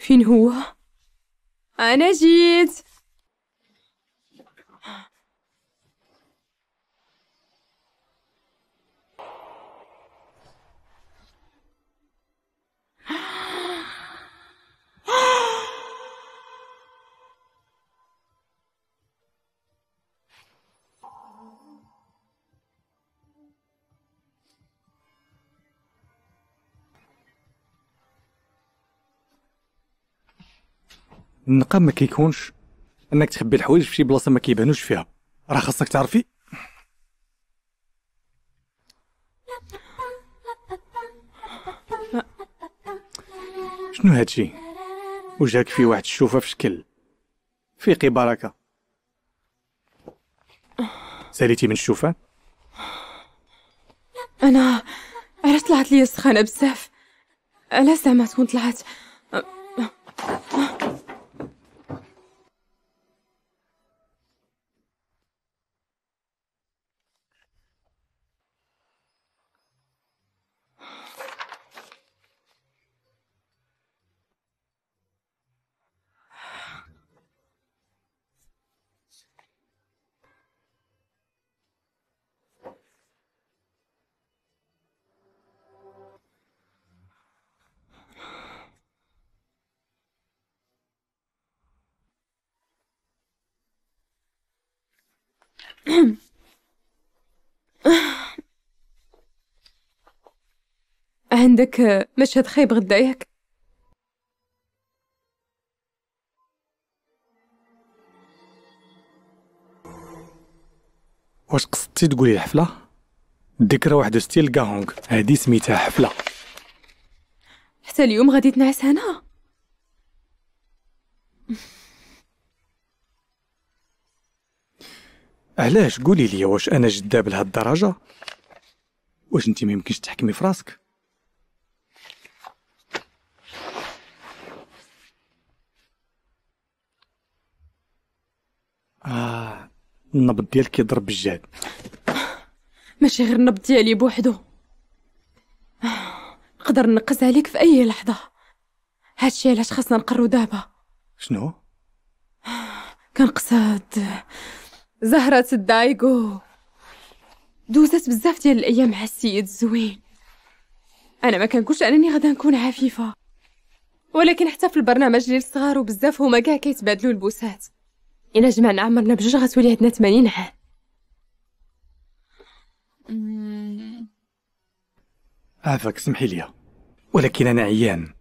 فين هو؟ أنا جيت النقا ما كيكونش انك تخبي الحوايج في شي بلاصه ما كيبانوش فيها راه خاصك تعرفي شنو هادشي وجهك فيه واحد الشوفه في شكل فيقي بركه ساليتي من الشوفان انا عرفت طلعت لي السخانه بزاف علاش زعما تكون طلعت عندك مشهد خايب غدا ياك واش قصدتي تقولي الحفلة؟ ذكرى واحدة ستيل كاهونغ هادي سميتها حفلة حتى اليوم غادي تنعس هنا علاش قولي لي واش انا جذاب لهالدرجه واش انت ما يمكنش تحكمي في راسك اه النبض ديالك يضرب بالجهد ماشي غير النبض ديالي بوحدو نقدر نقص عليك في اي لحظه هادشي علاش خاصنا نقرو دابا شنو كنقصد زهرة تضايقو دوزت بزاف ديال الايام مع السيد الزوين انا ما كنقولش انني غادا نكون عفيفه ولكن حتى في البرنامج ديال الصغار وبزاف هما كاع كيتبادلوا البوسات الا جمعنا عمرنا بجوج غتولي عندنا 80 عام عافاك سمحي لي ولكن انا عيان